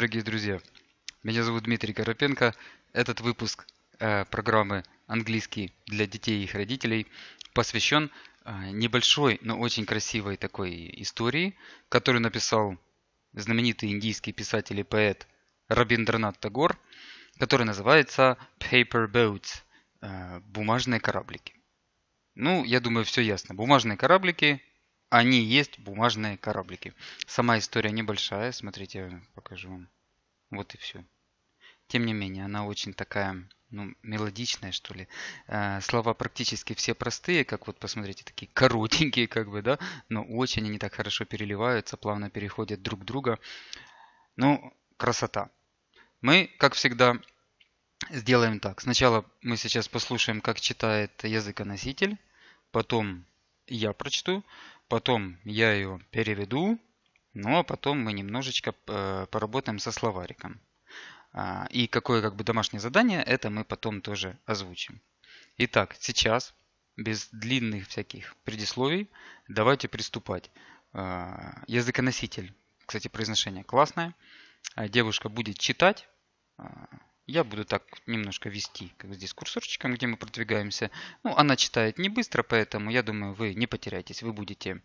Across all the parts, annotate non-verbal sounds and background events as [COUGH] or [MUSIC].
дорогие друзья! Меня зовут Дмитрий Коропенко. Этот выпуск э, программы «Английский для детей и их родителей» посвящен э, небольшой, но очень красивой такой истории, которую написал знаменитый индийский писатель и поэт Рабиндранат Тагор, который называется «Paper Boats» э, – «Бумажные кораблики». Ну, я думаю, все ясно. Бумажные кораблики они есть бумажные кораблики. Сама история небольшая, смотрите, я покажу вам. Вот и все. Тем не менее, она очень такая, ну, мелодичная, что ли. Э, слова практически все простые, как вот, посмотрите, такие коротенькие, как бы, да, но очень они так хорошо переливаются, плавно переходят друг друга. Ну, красота. Мы, как всегда, сделаем так. Сначала мы сейчас послушаем, как читает языконоситель, потом я прочту, потом я ее переведу, ну а потом мы немножечко э, поработаем со словариком. А, и какое как бы домашнее задание, это мы потом тоже озвучим. Итак, сейчас, без длинных всяких предисловий, давайте приступать. А, языконоситель, кстати, произношение классное. А, девушка будет читать я буду так немножко вести, как здесь курсорчиком, где мы продвигаемся. Ну, она читает не быстро, поэтому я думаю, вы не потеряетесь. Вы будете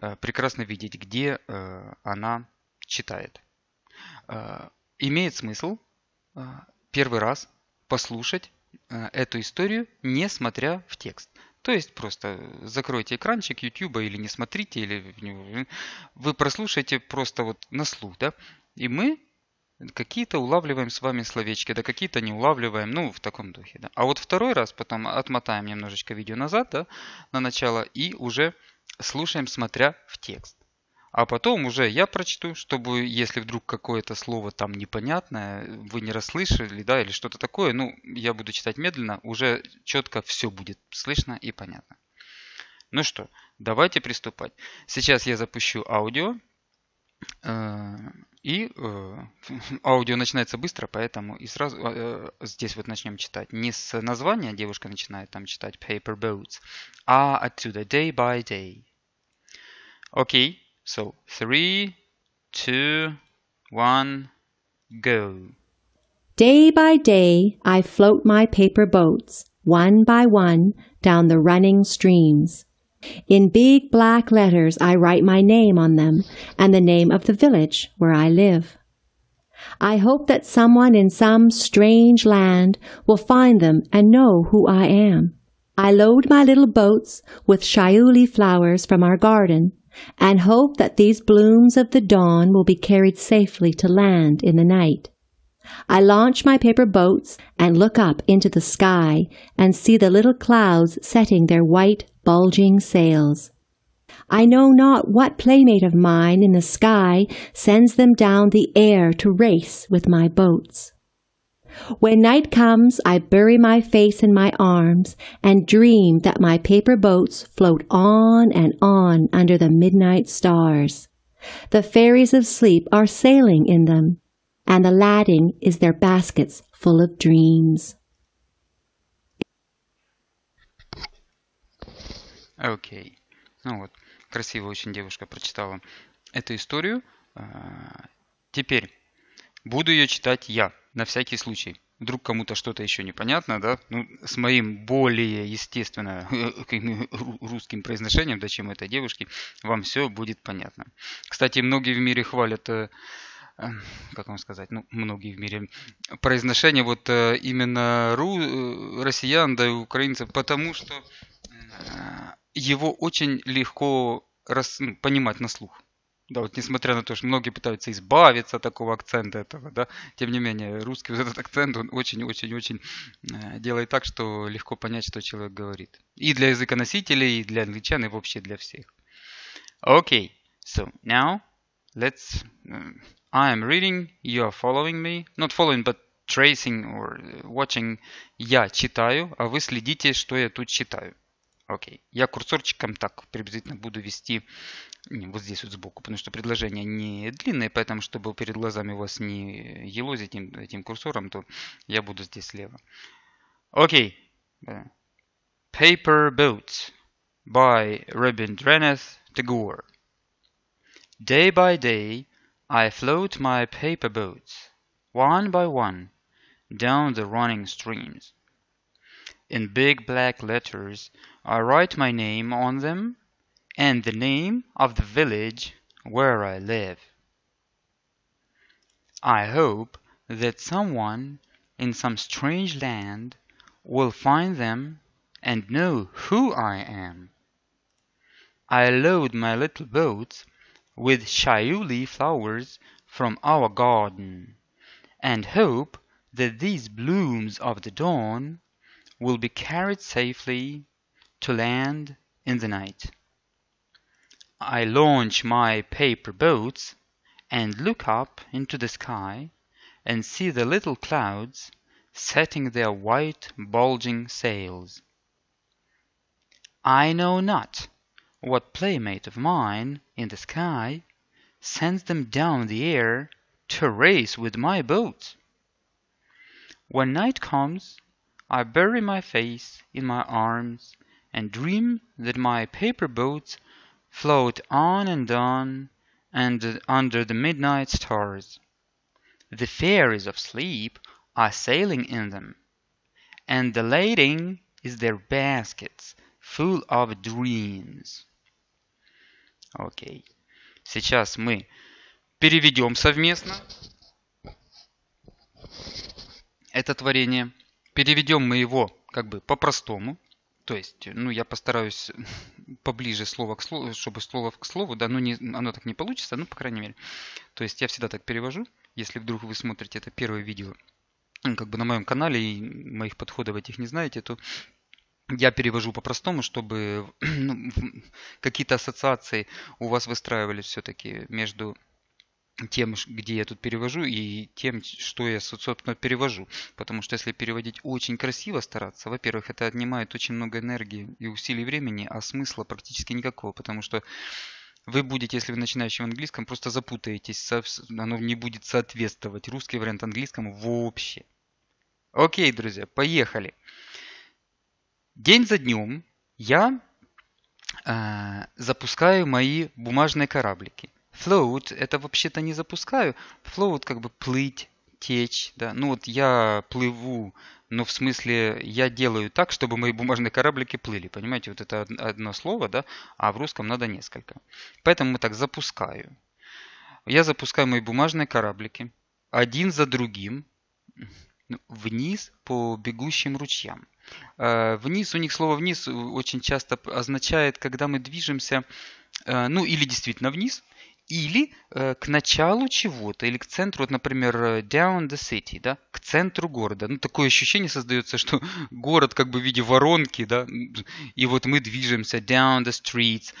э, прекрасно видеть, где э, она читает. Э, имеет смысл первый раз послушать эту историю, не смотря в текст. То есть просто закройте экранчик YouTube или не смотрите, или вы прослушаете просто вот на слух, да? И мы Какие-то улавливаем с вами словечки, да какие-то не улавливаем, ну, в таком духе. Да. А вот второй раз потом отмотаем немножечко видео назад, да, на начало, и уже слушаем, смотря в текст. А потом уже я прочту, чтобы, если вдруг какое-то слово там непонятное, вы не расслышали, да, или что-то такое, ну, я буду читать медленно, уже четко все будет слышно и понятно. Ну что, давайте приступать. Сейчас я запущу аудио. Э, и э, [LAUGHS] аудио начинается быстро, поэтому и сразу э, здесь вот начнем читать. Не с названия девушка начинает там читать Paper Boats, а отсюда Day by Day. Окей, okay, so three, two, one, go. Day by day I float my paper boats, one by one, down the running streams. In big black letters, I write my name on them and the name of the village where I live. I hope that someone in some strange land will find them and know who I am. I load my little boats with shiuli flowers from our garden and hope that these blooms of the dawn will be carried safely to land in the night. I launch my paper boats and look up into the sky and see the little clouds setting their white, bulging sails. I know not what playmate of mine in the sky sends them down the air to race with my boats. When night comes, I bury my face in my arms and dream that my paper boats float on and on under the midnight stars. The fairies of sleep are sailing in them. and the lading is their baskets full of dreams. Окей. Okay. Ну вот, красиво очень девушка прочитала эту историю. А, теперь буду ее читать я, на всякий случай. Вдруг кому-то что-то еще непонятно, да? Ну, с моим более, естественно, э, русским произношением, да, чем этой девушки, вам все будет понятно. Кстати, многие в мире хвалят э, Эм, как вам сказать, ну, многие в мире, произношение вот э, именно ру, э, россиян, да и украинцев, потому что э, его очень легко рас, ну, понимать на слух. Да, вот несмотря на то, что многие пытаются избавиться от такого акцента этого, да, тем не менее, русский вот этот акцент, он очень-очень-очень делает так, что легко понять, что человек говорит. И для языконосителей, и для англичан, и вообще для всех. Окей, okay. so now let's... I am reading, you are following me. Not following, but tracing or э, watching. Я читаю, а вы следите, что я тут читаю. Окей. Okay. Я курсорчиком так приблизительно буду вести вот здесь вот сбоку, потому что предложение не длинное, поэтому, чтобы перед глазами у вас не э, елозить этим, этим курсором, то я буду здесь слева. Окей. Okay. Э, paper Boats by Rabindranath Tagore. Day by day, I float my paper boats, one by one, down the running streams. In big black letters, I write my name on them and the name of the village where I live. I hope that someone in some strange land will find them and know who I am. I load my little boats with shyuli flowers from our garden, and hope that these blooms of the dawn will be carried safely to land in the night. I launch my paper boats and look up into the sky and see the little clouds setting their white bulging sails. I know not what playmate of mine, in the sky, Sends them down the air to race with my boat? When night comes, I bury my face in my arms And dream that my paper boats Float on and on and under the midnight stars. The fairies of sleep are sailing in them, And the lading is their baskets full of dreams. Окей. Сейчас мы переведем совместно это творение. Переведем мы его как бы по-простому. То есть, ну, я постараюсь [LAUGHS] поближе слово к слову, чтобы слово к слову, да, ну, не, оно так не получится, ну, по крайней мере. То есть, я всегда так перевожу, если вдруг вы смотрите это первое видео, ну, как бы на моем канале и моих подходов этих не знаете, то я перевожу по-простому, чтобы [CLEARS THROAT] ну, какие-то ассоциации у вас выстраивались все-таки между тем, где я тут перевожу, и тем, что я, собственно, перевожу. Потому что если переводить очень красиво стараться, во-первых, это отнимает очень много энергии и усилий времени, а смысла практически никакого, потому что вы будете, если вы начинающий в английском, просто запутаетесь, оно не будет соответствовать русский вариант английскому вообще. Окей, друзья, поехали. Поехали. День за днем я э, запускаю мои бумажные кораблики. Float это вообще-то не запускаю. Float как бы плыть, течь. Да? Ну вот я плыву, но ну, в смысле я делаю так, чтобы мои бумажные кораблики плыли. Понимаете, вот это одно слово, да, а в русском надо несколько. Поэтому мы так запускаю. Я запускаю мои бумажные кораблики один за другим ну, вниз по бегущим ручьям. Э, вниз, у них слово вниз очень часто означает, когда мы движемся, э, ну или действительно вниз, или э, к началу чего-то, или к центру, вот, например, down the city, да, к центру города. Ну, такое ощущение создается, что [LAUGHS] город как бы в виде воронки, да, и вот мы движемся down the streets,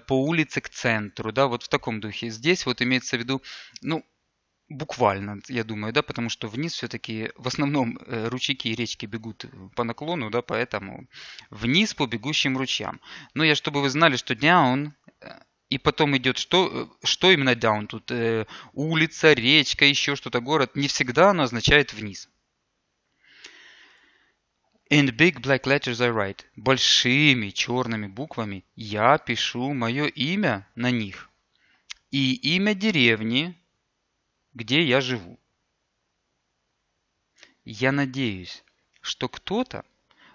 по улице к центру, да, вот в таком духе. Здесь вот имеется в виду, ну, буквально, я думаю, да, потому что вниз все-таки в основном э, ручейки и речки бегут э, по наклону, да, поэтому вниз по бегущим ручьям. Но я, чтобы вы знали, что down э, и потом идет что, что именно down тут? Э, улица, речка, еще что-то, город. Не всегда оно означает вниз. In big black letters I write. Большими черными буквами я пишу мое имя на них. И имя деревни, где я живу. Я надеюсь, что кто-то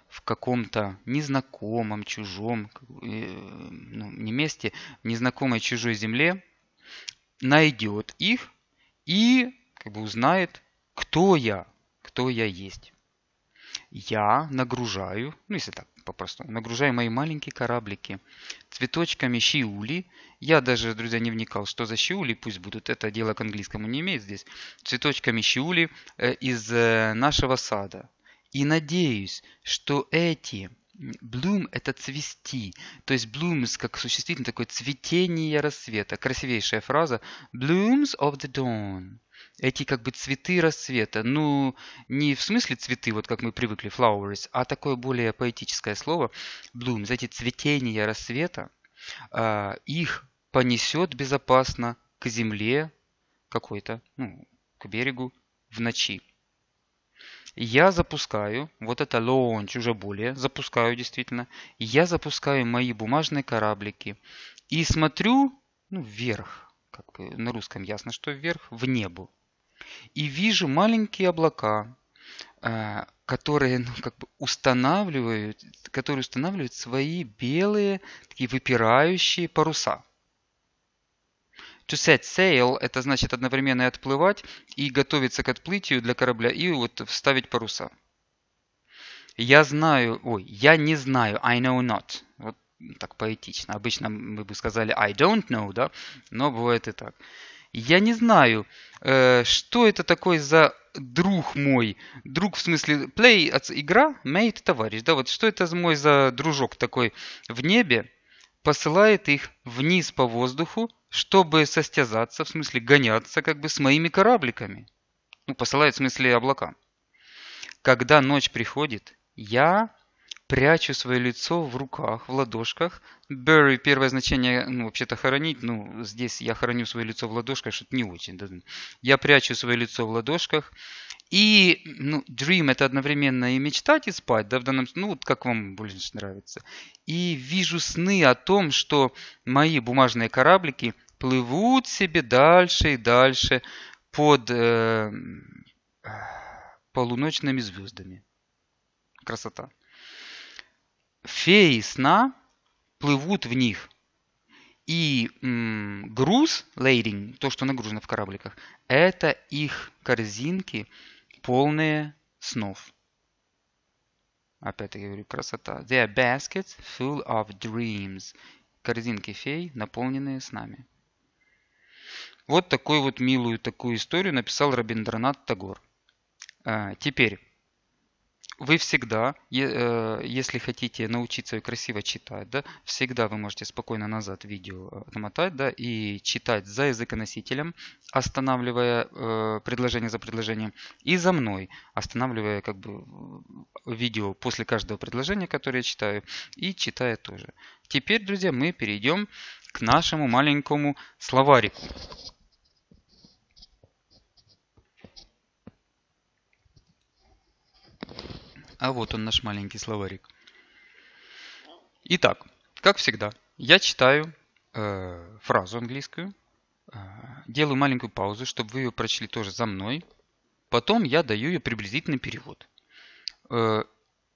в каком-то незнакомом, чужом э, ну, не месте, незнакомой чужой земле найдет их и как бы узнает, кто я, кто я есть. Я нагружаю, ну если так по-простому. Нагружай мои маленькие кораблики цветочками щиули. Я даже, друзья, не вникал, что за щиули, пусть будут. Это дело к английскому не имеет здесь. Цветочками щиули э, из э, нашего сада. И надеюсь, что эти... Bloom – это цвести. То есть blooms как существительное такое цветение рассвета. Красивейшая фраза. Blooms of the dawn эти как бы цветы расцвета, Ну, не в смысле цветы, вот как мы привыкли, flowers, а такое более поэтическое слово, blooms, эти цветения расцвета, э, а, их понесет безопасно к земле какой-то, ну, к берегу в ночи. Я запускаю, вот это launch уже более, запускаю действительно, я запускаю мои бумажные кораблики и смотрю ну, вверх, как бы на русском ясно, что вверх, в небо и вижу маленькие облака, э, которые ну, как бы устанавливают, которые устанавливают свои белые, такие выпирающие паруса. To set sail – это значит одновременно и отплывать, и готовиться к отплытию для корабля, и вот вставить паруса. Я знаю, ой, я не знаю, I know not. Вот так поэтично. Обычно мы бы сказали I don't know, да, но бывает и так. Я не знаю, э, что это такое за друг мой. Друг в смысле play от игра, mate товарищ. Да, вот что это мой за дружок такой в небе посылает их вниз по воздуху, чтобы состязаться, в смысле гоняться как бы с моими корабликами. Ну, посылает в смысле облака. Когда ночь приходит, я прячу свое лицо в руках, в ладошках. Bury первое значение, ну, вообще-то хоронить, ну, здесь я хороню свое лицо в ладошках, что-то не очень. Да? Я прячу свое лицо в ладошках. И, ну, dream это одновременно и мечтать, и спать, да, в данном случае, ну, вот как вам больше нравится. И вижу сны о том, что мои бумажные кораблики плывут себе дальше и дальше под э, полуночными звездами. Красота феи сна плывут в них. И м, груз, лейдинг, то, что нагружено в корабликах, это их корзинки, полные снов. опять я говорю, красота. Their baskets full of dreams. Корзинки фей, наполненные снами. Вот такую вот милую такую историю написал Рабиндранат Тагор. А, теперь вы всегда, э, если хотите научиться красиво читать, да, всегда вы можете спокойно назад видео э, отмотать да, и читать за языконосителем, останавливая э, предложение за предложением, и за мной, останавливая как бы видео после каждого предложения, которое я читаю, и читая тоже. Теперь, друзья, мы перейдем к нашему маленькому словарику. А вот он наш маленький словарик. Итак, как всегда, я читаю э, фразу английскую, э, делаю маленькую паузу, чтобы вы ее прочли тоже за мной. Потом я даю ее приблизительный перевод. Э,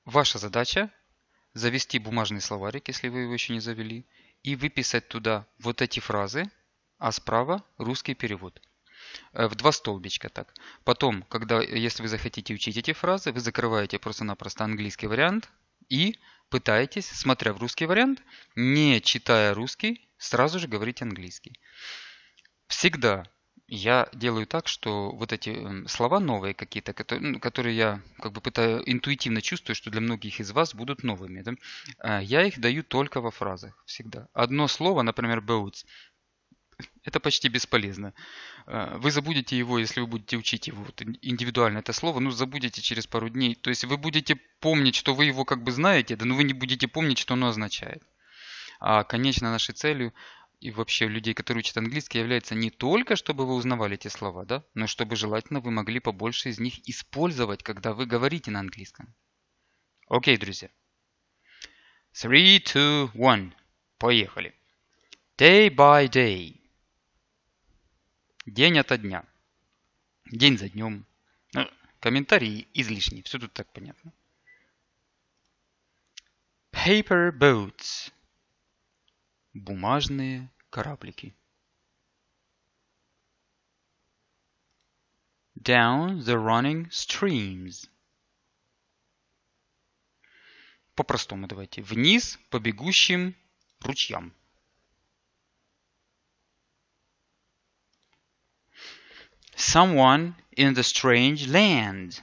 ваша задача завести бумажный словарик, если вы его еще не завели, и выписать туда вот эти фразы, а справа русский перевод. Э, в два столбичка так. Потом, когда, э, если вы захотите учить эти фразы, вы закрываете просто-напросто английский вариант и пытаетесь, смотря в русский вариант, не читая русский, сразу же говорить английский. Всегда я делаю так, что вот эти эм, слова новые какие-то, которые, ну, которые я как бы пытаю, интуитивно чувствую, что для многих из вас будут новыми, да? Э, я их даю только во фразах всегда. Одно слово, например, boats, это почти бесполезно. Э, вы забудете его, если вы будете учить его вот индивидуально это слово, ну забудете через пару дней. То есть вы будете помнить, что вы его как бы знаете, да но вы не будете помнить, что оно означает. А конечно нашей целью и вообще людей, которые учат английский, является не только, чтобы вы узнавали эти слова, да, но чтобы желательно вы могли побольше из них использовать, когда вы говорите на английском. Окей, друзья. Three, two, one. Поехали. Day by day. День ото дня. День за днем. Ну, комментарии излишние, все тут так понятно. Paper boats. Бумажные кораблики. Down the running streams. По-простому давайте. Вниз по бегущим ручьям. Someone in the strange land.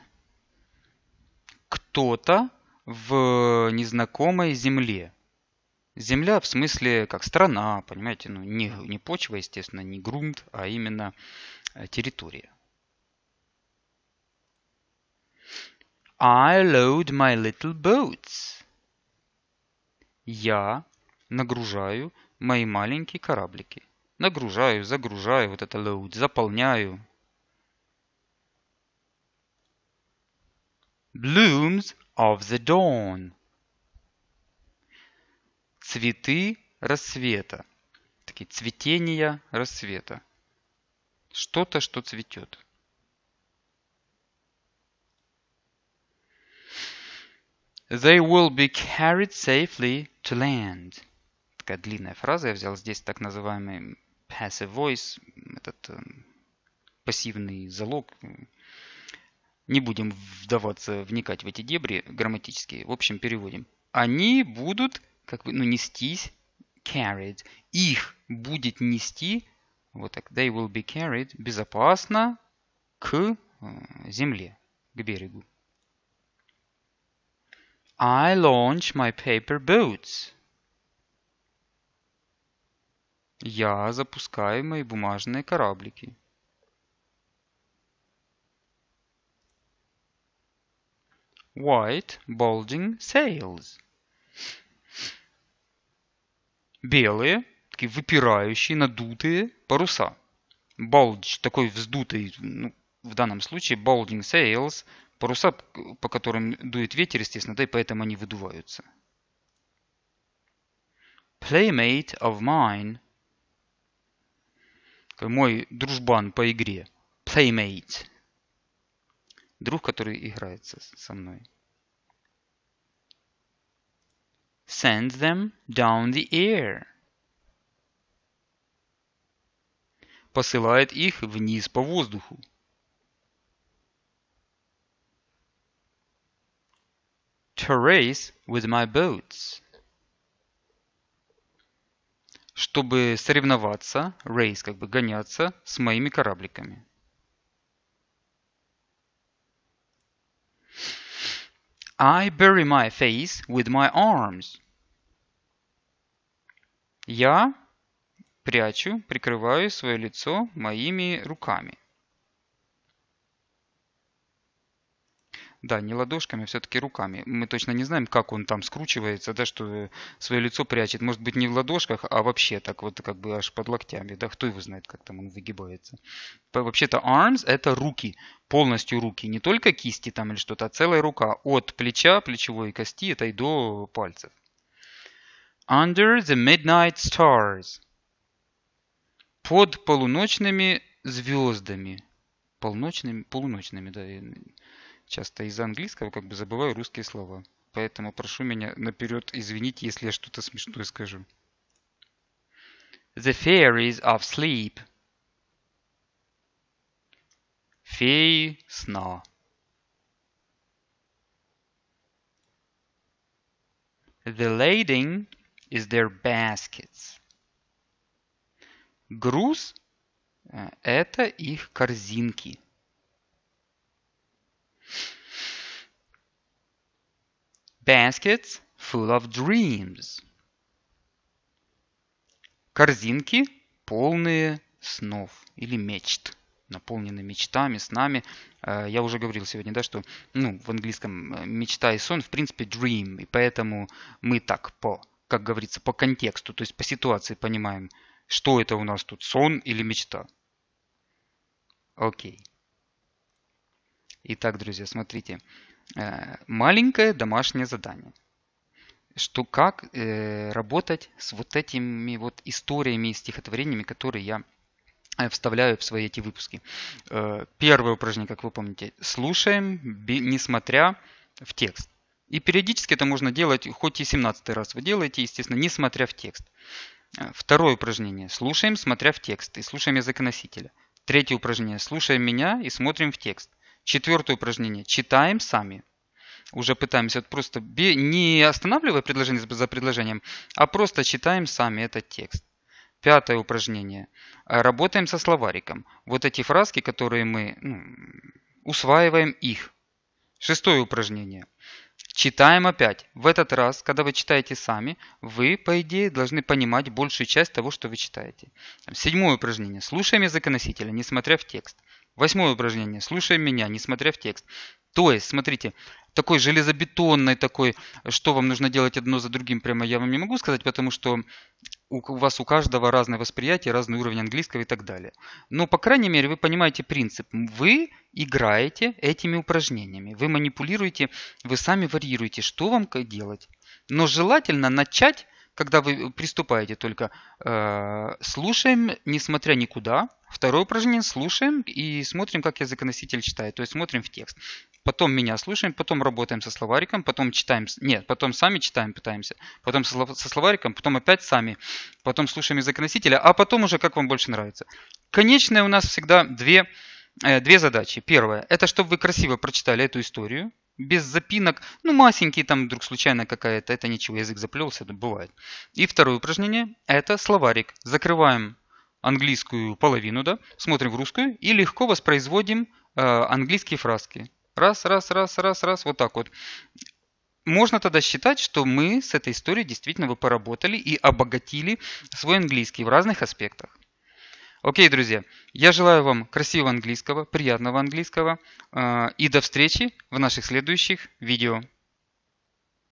Кто-то в незнакомой земле. Земля в смысле как страна, понимаете, ну не, не почва, естественно, не грунт, а именно э, территория. I load my little boats. Я нагружаю мои маленькие кораблики. Нагружаю, загружаю, вот это load, заполняю, Blooms of the dawn. Цветы рассвета. Такие цветения рассвета. Что-то, что цветет. They will be carried safely to land. Такая длинная фраза. Я взял здесь так называемый passive voice, этот э, пассивный залог, не будем вдаваться, вникать в эти дебри грамматические, в общем, переводим. Они будут, как бы, ну, нестись, carried. Их будет нести, вот так, they will be carried, безопасно к э, земле, к берегу. I launch my paper boats. Я запускаю мои бумажные кораблики. White bulging Sails. Белые, такие выпирающие, надутые паруса. Bulge, такой вздутый, ну, в данном случае bulging Sails, паруса, по которым дует ветер, естественно, да и поэтому они выдуваются. Playmate of mine. Мой дружбан по игре. Playmate друг, который играется со мной. Send them down the air. Посылает их вниз по воздуху. To race with my boats. Чтобы соревноваться, race как бы гоняться с моими корабликами. I bury my face with my arms. Я прячу, прикрываю свое лицо моими руками. Да, не ладошками, а все-таки руками. Мы точно не знаем, как он там скручивается, да, что свое лицо прячет. Может быть, не в ладошках, а вообще так вот как бы аж под локтями. Да, кто его знает, как там он выгибается. Вообще-то arms – это руки, полностью руки. Не только кисти там или что-то, а целая рука. От плеча, плечевой кости, это и до пальцев. Under the midnight stars. Под полуночными звездами. Полночными, полуночными, да часто из-за английского как бы забываю русские слова. Поэтому прошу меня наперед извинить, если я что-то смешное скажу. The fairies of sleep. Феи сна. The lading is their baskets. Груз э, – это их корзинки. Baskets full of dreams. Корзинки полные снов или мечт наполненные мечтами, снами. Э, я уже говорил сегодня, да, что ну, в английском э, мечта и сон, в принципе, dream. И поэтому мы так по, как говорится, по контексту, то есть по ситуации понимаем, что это у нас тут, сон или мечта. Окей. Итак, друзья, смотрите. Э, маленькое домашнее задание. Что как э, работать с вот этими вот историями и стихотворениями, которые я э, вставляю в свои эти выпуски. Э, первое упражнение, как вы помните, слушаем, несмотря в текст. И периодически это можно делать, хоть и 17 раз вы делаете, естественно, несмотря в текст. Э, второе упражнение. Слушаем, смотря в текст и слушаем языконосителя. Третье упражнение. Слушаем меня и смотрим в текст. Четвертое упражнение. Читаем сами. Уже пытаемся вот просто не останавливая предложение за предложением, а просто читаем сами этот текст. Пятое упражнение. Работаем со словариком. Вот эти фразки, которые мы ну, усваиваем их. Шестое упражнение. Читаем опять. В этот раз, когда вы читаете сами, вы, по идее, должны понимать большую часть того, что вы читаете. Седьмое упражнение. Слушаем языконосителя, не смотря в текст. Восьмое упражнение. Слушай меня, не смотря в текст. То есть, смотрите, такой железобетонный такой, что вам нужно делать одно за другим, прямо я вам не могу сказать, потому что у вас у каждого разное восприятие, разный уровень английского и так далее. Но, по крайней мере, вы понимаете принцип. Вы играете этими упражнениями, вы манипулируете, вы сами варьируете, что вам делать. Но желательно начать когда вы приступаете только э, слушаем, несмотря никуда. Второе упражнение слушаем и смотрим, как языконоситель читает, то есть смотрим в текст. Потом меня слушаем, потом работаем со словариком, потом читаем, нет, потом сами читаем, пытаемся, потом со, словариком, потом опять сами, потом слушаем языконосителя, а потом уже как вам больше нравится. Конечное у нас всегда две, э, две задачи. Первое, это чтобы вы красиво прочитали эту историю, без запинок, ну масенькие там вдруг случайно какая-то, это ничего, язык заплелся, это бывает. И второе упражнение – это словарик. Закрываем английскую половину, да, смотрим в русскую и легко воспроизводим э, английские фразки. Раз, раз, раз, раз, раз, вот так вот. Можно тогда считать, что мы с этой историей действительно вы поработали и обогатили свой английский в разных аспектах. Окей, друзья, я желаю вам красивого английского, приятного английского э, и до встречи в наших следующих видео.